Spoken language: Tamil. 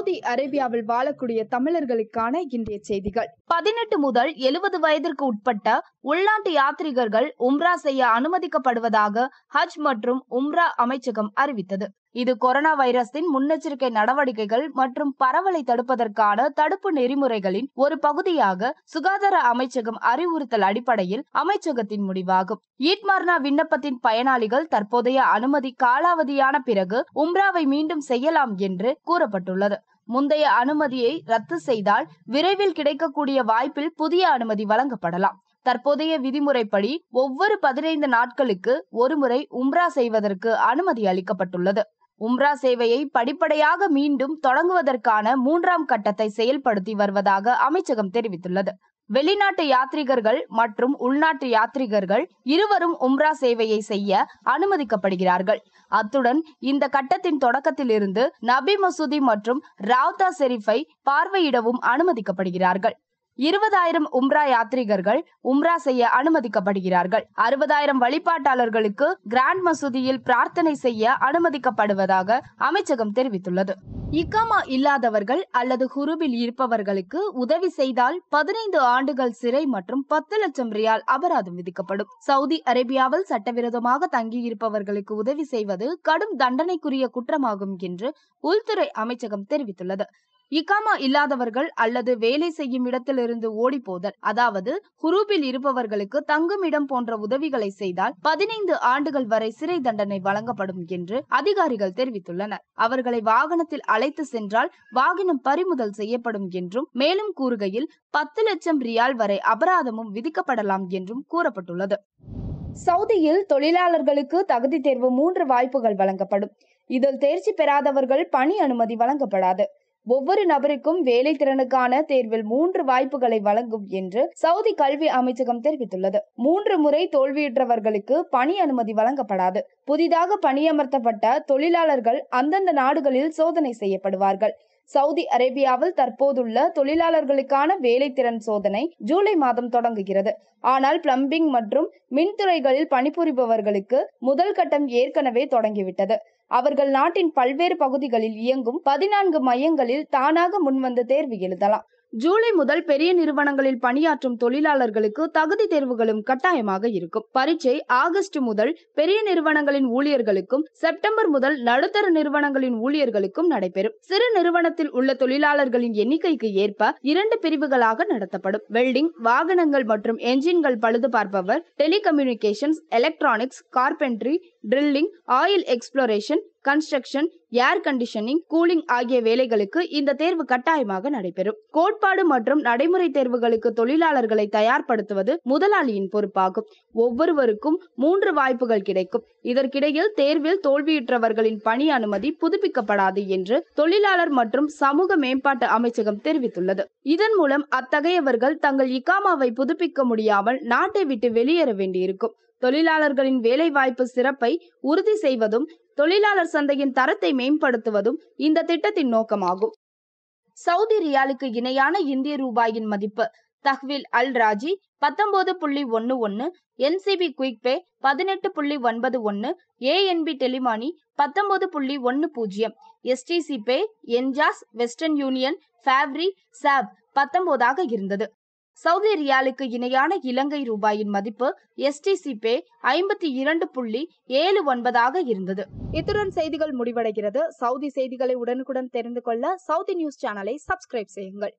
சவுதி அரேபியாவில் வாழக்கூடிய தமிழர்களுக்கான இன்றைய செய்திகள் பதினெட்டு முதல் எழுபது வயதிற்கு உட்பட்ட உள்நாட்டு யாத்ரீகர்கள் உம்ரா செய்ய அனுமதிக்கப்படுவதாக ஹஜ் மற்றும் உம்ரா அமைச்சகம் அறிவித்தது இது கொரோனா வைரஸின் முன்னெச்சரிக்கை நடவடிக்கைகள் மற்றும் பரவலை தடுப்பதற்கான தடுப்பு நெறிமுறைகளின் ஒரு பகுதியாக சுகாதார அமைச்சகம் அறிவுறுத்தல் அடிப்படையில் அமைச்சகத்தின் முடிவாகும் ஈட்மார்னா விண்ணப்பத்தின் பயனாளிகள் தற்போதைய அனுமதி காலாவதியான பிறகு உம்ராவை மீண்டும் செய்யலாம் என்று கூறப்பட்டுள்ளது முந்தைய அனுமதியை ரத்து செய்தால் விரைவில் கிடைக்கக்கூடிய வாய்ப்பில் புதிய அனுமதி வழங்கப்படலாம் தற்போதைய விதிமுறைப்படி ஒவ்வொரு பதினைந்து நாட்களுக்கு ஒருமுறை உம்ரா செய்வதற்கு அனுமதி அளிக்கப்பட்டுள்ளது உம்ரா சேவையை படிப்படியாக மீண்டும் தொடங்குவதற்கான மூன்றாம் கட்டத்தை செயல்படுத்தி வருவதாக அமைச்சகம் தெரிவித்துள்ளது வெளிநாட்டு யாத்ரீகர்கள் மற்றும் உள்நாட்டு யாத்ரீகர்கள் இருவரும் உம்ரா சேவையை செய்ய அனுமதிக்கப்படுகிறார்கள் அத்துடன் இந்த கட்டத்தின் தொடக்கத்தில் இருந்து நபி மசூதி மற்றும் ராவ்தா ஷெரீஃபை பார்வையிடவும் அனுமதிக்கப்படுகிறார்கள் இருபதாயிரம் உம்ரா யாத்ரீகர்கள் உம்ரா செய்ய அனுமதிக்கப்படுகிறார்கள் அறுபதாயிரம் வழிபாட்டாளர்களுக்கு கிராண்ட் மசூதியில் பிரார்த்தனை செய்ய அனுமதிக்கப்படுவதாக அமைச்சகம் தெரிவித்துள்ளது இக்கமா இல்லாதவர்கள் அல்லது குருவில் இருப்பவர்களுக்கு உதவி செய்தால் பதினைந்து ஆண்டுகள் சிறை மற்றும் பத்து லட்சம் ரியால் அபராதம் விதிக்கப்படும் சவுதி அரேபியாவில் சட்டவிரோதமாக தங்கியிருப்பவர்களுக்கு உதவி செய்வது கடும் தண்டனைக்குரிய குற்றமாகும் என்று உள்துறை அமைச்சகம் தெரிவித்துள்ளது இக்காமா இல்லாதவர்கள் அல்லது வேலை செய்யும் இடத்திலிருந்து ஓடிப்போதல் அதாவது குரூப்பில் இருப்பவர்களுக்கு தங்கும் இடம் போன்ற உதவிகளை செய்தால் பதினைந்து ஆண்டுகள் வரை சிறை தண்டனை வழங்கப்படும் என்று அதிகாரிகள் தெரிவித்துள்ளனர் அவர்களை வாகனத்தில் அழைத்து சென்றால் வாகனம் பறிமுதல் செய்யப்படும் என்றும் மேலும் கூறுகையில் பத்து லட்சம் ரியால் வரை அபராதமும் விதிக்கப்படலாம் என்றும் கூறப்பட்டுள்ளது சவுதியில் தொழிலாளர்களுக்கு தகுதி தேர்வு மூன்று வாய்ப்புகள் வழங்கப்படும் இதில் தேர்ச்சி பெறாதவர்கள் பணி அனுமதி வழங்கப்படாது ஒவ்வொரு நபருக்கும் வேலை திறனுக்கான தேர்வில் மூன்று வாய்ப்புகளை வழங்கும் என்று சவுதி கல்வி அமைச்சகம் தெரிவித்துள்ளது மூன்று முறை தோல்வியுற்றவர்களுக்கு பணி அனுமதி வழங்கப்படாது புதிதாக பணியமர்த்தப்பட்ட தொழிலாளர்கள் அந்தந்த நாடுகளில் சோதனை செய்யப்படுவார்கள் சவுதி அரேபியாவில் தற்போதுள்ள தொழிலாளர்களுக்கான வேலை திறன் சோதனை ஜூலை மாதம் தொடங்குகிறது ஆனால் பிளம்பிங் மற்றும் மின்துறைகளில் பணிபுரிபவர்களுக்கு முதல் கட்டம் ஏற்கனவே தொடங்கிவிட்டது அவர்கள் நாட்டின் பல்வேறு பகுதிகளில் இயங்கும் பதினான்கு மையங்களில் தானாக முன்வந்து தேர்வு எழுதலாம் ஜூலை முதல் பெரிய நிறுவனங்களில் பணியாற்றும் தொழிலாளர்களுக்கு தகுதி தேர்வுகளும் கட்டாயமாக இருக்கும் பரீட்சை ஆகஸ்ட் முதல் பெரிய நிறுவனங்களின் ஊழியர்களுக்கும் செப்டம்பர் முதல் நடுத்தர நிறுவனங்களின் ஊழியர்களுக்கும் நடைபெறும் சிறு நிறுவனத்தில் உள்ள தொழிலாளர்களின் எண்ணிக்கைக்கு ஏற்ப இரண்டு பிரிவுகளாக நடத்தப்படும் வெல்டிங் வாகனங்கள் மற்றும் என்ஜின்கள் பழுது பார்ப்பவர் telecommunications electronics carpentry drilling oil exploration construction air conditioning cooling ஆகிய வேலைகளுக்கு இந்த தேர்வு கட்டாயமாக நடைபெறும் கோட்பாடு மற்றும் நடைமுறை தேர்வுகளுக்கு தொழிலாளர்களை தயார்படுத்துவது முதலாளியின் பொறுப்பாகும் ஒவ்வொருவருக்கும் மூன்று வாய்ப்புகள் கிடைக்கும் இதற்கிடையில் தேர்வில் தோல்வியுற்றவர்களின் பணி அனுமதி புதுப்பிக்கப்படாது என்று தொழிலாளர் மற்றும் சமூக மேம்பாட்டு அமைச்சகம் தெரிவித்துள்ளது இதன் மூலம் அத்தகையவர்கள் தங்கள் இக்காமாவை புதுப்பிக்க முடியாமல் நாட்டை விட்டு வெளியேற வேண்டியிருக்கும் தொழிலாளர்களின் வேலைவாய்ப்பு சிறப்பை உறுதி செய்வதும் தொழிலாளர் சந்தையின் தரத்தை மேம்படுத்துவதும் இந்த திட்டத்தின் நோக்கமாகும் சவுதி ரியாலுக்கு இணையான இந்திய ரூபாயின் மதிப்பு தஹ்வில் அல் ராஜி பத்தொன்பது புள்ளி ஒன்னு ஒன்னு என்சிபி குயிக்பே பதினெட்டு புள்ளி ஒன்பது ஒன்னு ஏஎன்பி டெலிமானி பத்தொன்பது புள்ளி ஒன்னு பூஜ்ஜியம் STC pay Enjaz Western Union ஃபேப்ரி சாப் பத்தொன்பதாக இருந்தது சவுதி ரியாலுக்கு இணையான இலங்கை ரூபாயின் மதிப்பு எஸ்டிசி பே ஐம்பத்தி இரண்டு புள்ளி ஏழு ஒன்பதாக இருந்தது இத்துடன் செய்திகள் முடிவடைகிறது சவுதி செய்திகளை உடனுக்குடன் தெரிந்து கொள்ள சவுதி நியூஸ் சேனலை சப்ஸ்கிரைப் செய்யுங்கள்